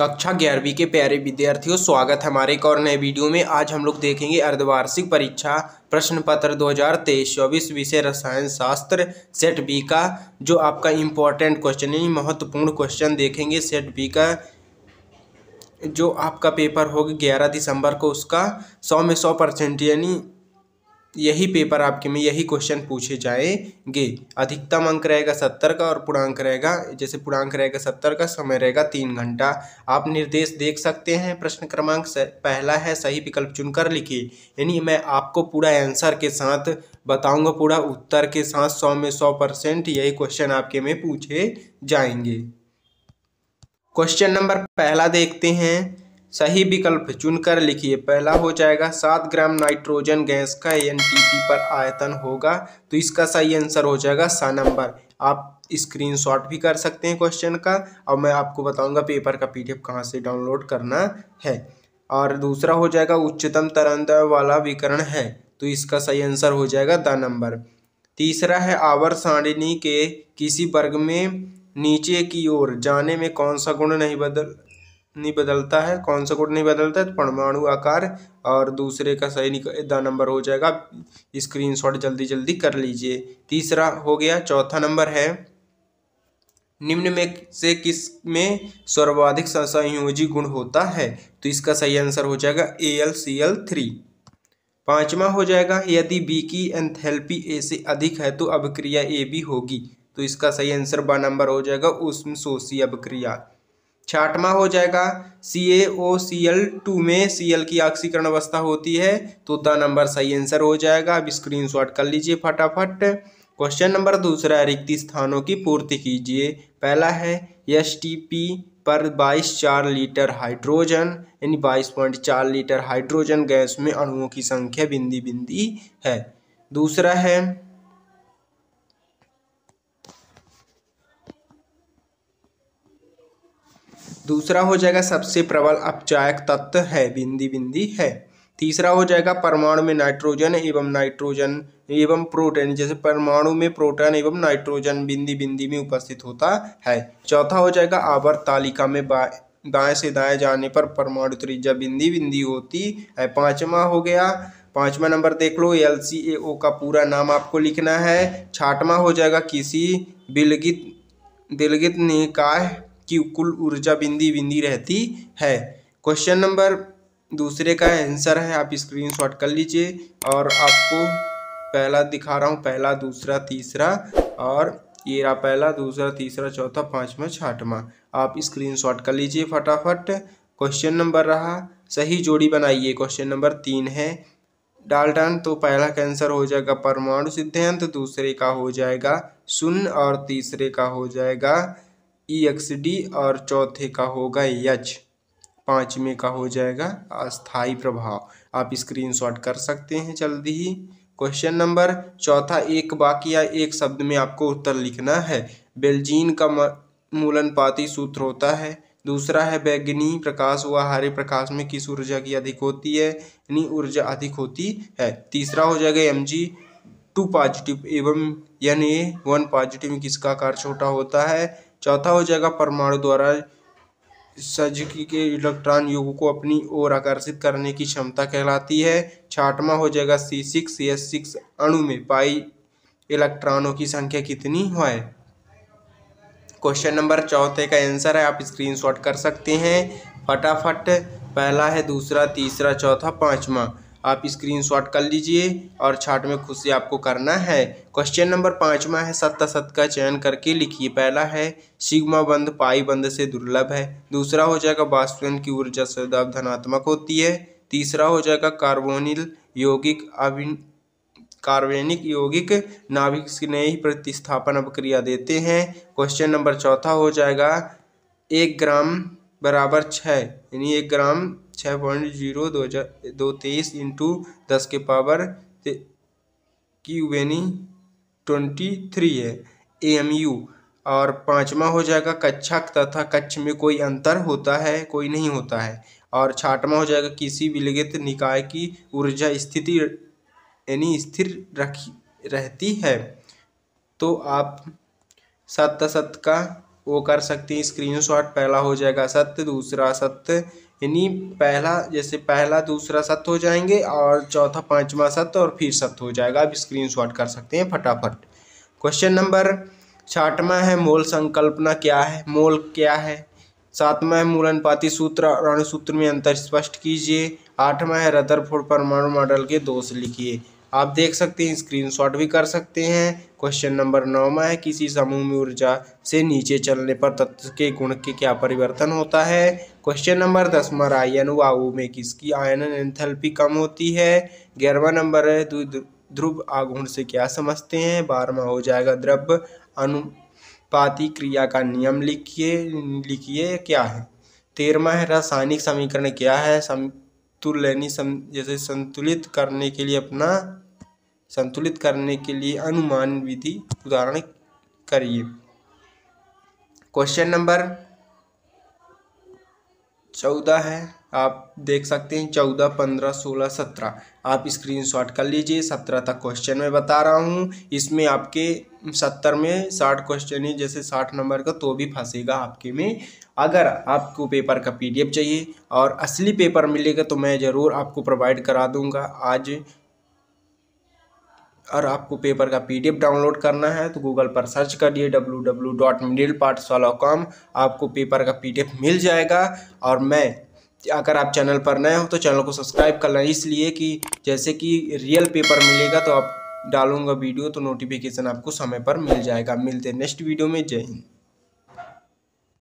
कक्षा ग्यारहवीं के प्यारे विद्यार्थियों स्वागत है हमारे एक और नए वीडियो में आज हम लोग देखेंगे अर्धवार्षिक परीक्षा प्रश्न पत्र दो हज़ार तेईस चौबीस विषय रसायन शास्त्र सेट बी का जो आपका इम्पोर्टेंट क्वेश्चन यानी महत्वपूर्ण क्वेश्चन देखेंगे सेट बी का जो आपका पेपर होगा ग्यारह दिसंबर को उसका सौ में सौ परसेंट यानी यही पेपर आपके में यही क्वेश्चन पूछे जाएंगे अधिकतम अंक रहेगा सत्तर का और पूर्णांक रहेगा जैसे पूर्णांक रहेगा सत्तर का समय रहेगा तीन घंटा आप निर्देश देख सकते हैं प्रश्न क्रमांक पहला है सही विकल्प चुनकर लिखिए यानी मैं आपको पूरा आंसर के साथ बताऊंगा पूरा उत्तर के साथ सौ में सौ परसेंट यही क्वेश्चन आपके में पूछे जाएंगे क्वेश्चन नंबर पहला देखते हैं सही विकल्प चुनकर लिखिए पहला हो जाएगा सात ग्राम नाइट्रोजन गैस का एन पर आयतन होगा तो इसका सही आंसर हो जाएगा सा नंबर आप स्क्रीनशॉट भी कर सकते हैं क्वेश्चन का और मैं आपको बताऊंगा पेपर का पीडीएफ कहाँ से डाउनलोड करना है और दूसरा हो जाएगा उच्चतम तरंत वाला विकरण है तो इसका सही आंसर हो जाएगा द नंबर तीसरा है आवर सारिणी के किसी वर्ग में नीचे की ओर जाने में कौन सा गुण नहीं बदल नहीं बदलता है कौन सा कोड नहीं बदलता है तो परमाणु आकार और दूसरे का सही निकदा नंबर हो जाएगा स्क्रीनशॉट जल्दी जल्दी कर लीजिए तीसरा हो गया चौथा नंबर है निम्न में से किस में सर्वाधिक संयोजी गुण होता है तो इसका सही आंसर हो जाएगा A L C L three पाँचवा हो जाएगा यदि बी की एंथेल्पी ए से अधिक है तो अभिक्रिया ए भी होगी तो इसका सही आंसर बा नंबर हो जाएगा उष्म शोषी अभिक्रिया छाटमा हो जाएगा सी ए ओ सी एल टू में सी एल की ऑक्सीकरण अवस्था होती है तो द नंबर सही आंसर हो जाएगा अब शॉट कर लीजिए फटाफट क्वेश्चन नंबर दूसरा है रिक्ति स्थानों की पूर्ति कीजिए पहला है एस टी पी पर 22 चार लीटर हाइड्रोजन यानी 22.4 लीटर हाइड्रोजन गैस में अणुओं की संख्या बिंदी बिंदी है दूसरा है दूसरा हो जाएगा सबसे प्रबल अपचायक तत्व है बिंदी बिंदी है तीसरा हो जाएगा परमाणु में नाइट्रोजन एवं नाइट्रोजन एवं प्रोटीन जैसे परमाणु में प्रोटीन एवं नाइट्रोजन बिंदी बिंदी में उपस्थित होता है चौथा हो जाएगा आवर्त तालिका में दाएं से दाएं जाने पर परमाणु त्रिज्या बिंदी बिंदी होती है पांचवा हो गया पांचवा नंबर देख लो एल सी ए ओ का पूरा नाम आपको लिखना है छाठवा हो जाएगा किसी बिलगित दिलगित निकाय कि कुल ऊर्जा बिंदी बिंदी रहती है क्वेश्चन नंबर दूसरे का आंसर है आप स्क्रीनशॉट कर लीजिए और आपको पहला दिखा रहा हूँ पहला दूसरा तीसरा और ये रहा पहला दूसरा तीसरा चौथा पाँचवा छठवा आप स्क्रीनशॉट कर लीजिए फटाफट क्वेश्चन नंबर रहा सही जोड़ी बनाइए क्वेश्चन नंबर तीन है डाल्टन तो पहला का आंसर हो जाएगा परमाणु सिद्धांत तो दूसरे का हो जाएगा शून्य और तीसरे का हो जाएगा ई एक्स डी और चौथे का होगा यच पाँचवें का हो जाएगा अस्थाई प्रभाव आप स्क्रीनशॉट कर सकते हैं जल्दी ही क्वेश्चन नंबर चौथा एक वाक्य या एक शब्द में आपको उत्तर लिखना है बेल्जीन का मूलनपाती सूत्र होता है दूसरा है बैगनी प्रकाश व हरे प्रकाश में किस ऊर्जा की अधिक होती है यानी ऊर्जा अधिक होती है तीसरा हो जाएगा एम जी टू पॉजिटिव एवं यानी वन पॉजिटिव में किसका आकार छोटा होता है चौथा हो जाएगा परमाणु द्वारा सजगी के इलेक्ट्रॉन युग को अपनी ओर आकर्षित करने की क्षमता कहलाती है छाठवा हो जाएगा सी सिक्स एस सिक्स अणु में पाई इलेक्ट्रॉनों की संख्या कितनी है क्वेश्चन नंबर चौथे का आंसर है आप स्क्रीनशॉट कर सकते हैं फटाफट पहला है दूसरा तीसरा चौथा पाँचवा आप स्क्रीनशॉट कर लीजिए और छाट में खुद से आपको करना है क्वेश्चन नंबर पाँचवा है सत्ता सत का चयन करके लिखिए पहला है सिग्मा बंद पाई बंद से दुर्लभ है दूसरा हो जाएगा बाष्पन की ऊर्जा शब्दाव धनात्मक होती है तीसरा हो जाएगा कार्बोनिल यौगिक अभिन कार्बनिक यौगिक नाभिक स्नेही प्रतिस्थापन अभिक्रिया देते हैं क्वेश्चन नंबर चौथा हो जाएगा एक ग्राम बराबर छः यानी एक ग्राम छः पॉइंट जीरो दो हजार दो तेईस इंटू दस के पावर की वेनी ट्वेंटी थ्री है ए एम यू और पाँचवा हो जाएगा कच्छक तथा कच्छ में कोई अंतर होता है कोई नहीं होता है और छठवा हो जाएगा किसी विलगित निकाय की ऊर्जा स्थिति यानी स्थिर रखी रहती है तो आप सत्य सत्य का वो कर सकते हैं स्क्रीन शॉट पहला हो जाएगा सत्य दूसरा सत्य यानी पहला जैसे पहला दूसरा सत्य हो जाएंगे और चौथा पाँचवा सत्य और फिर सत्य हो जाएगा आप स्क्रीनशॉट कर सकते हैं फटाफट क्वेश्चन नंबर छठवा है मोल संकल्पना क्या है मोल क्या है सातवा है मूल अनुपाती सूत्र और अणुसूत्र में अंतर स्पष्ट कीजिए आठवां है रदरफोर्ड परमाणु मॉडल के दोष लिखिए आप देख सकते हैं स्क्रीनशॉट भी कर सकते हैं क्वेश्चन नंबर नौवा है किसी समूह में ऊर्जा से नीचे चलने पर तत्व के गुण के क्या परिवर्तन होता है क्वेश्चन नंबर दसवा आयन वायु में किसकी आयन एंथैल्पी कम होती है ग्यारहवा नंबर है ध्रुव आगुण से क्या समझते हैं बारहवा हो जाएगा द्रव्य अनुपाती क्रिया का नियम लिखिए लिखिए क्या है तेरहवा है रासायनिक समीकरण क्या है सम तुलनी जैसे संतुलित करने के लिए अपना संतुलित करने के लिए अनुमान विधि उदाहरण करिए क्वेश्चन नंबर चौदह है आप देख सकते हैं चौदह पंद्रह सोलह सत्रह आप स्क्रीन शॉट कर लीजिए सत्रह तक क्वेश्चन में बता रहा हूँ इसमें आपके सत्तर में साठ क्वेश्चन है जैसे साठ नंबर का तो भी फंसेगा आपके में अगर आपको पेपर का पीडीएफ चाहिए और असली पेपर मिलेगा तो मैं ज़रूर आपको प्रोवाइड करा दूँगा आज और आपको पेपर का पीडीएफ डाउनलोड करना है तो गूगल पर सर्च करिए डब्लू डब्ल्यू डॉट मिडिल वाला कॉम आपको पेपर का पीडीएफ मिल जाएगा और मैं अगर आप चैनल पर नए हो तो चैनल को सब्सक्राइब कर लें इसलिए कि जैसे कि रियल पेपर मिलेगा तो आप डालूंगा वीडियो तो नोटिफिकेशन आपको समय पर मिल जाएगा मिलते नेक्स्ट वीडियो में जय हिंद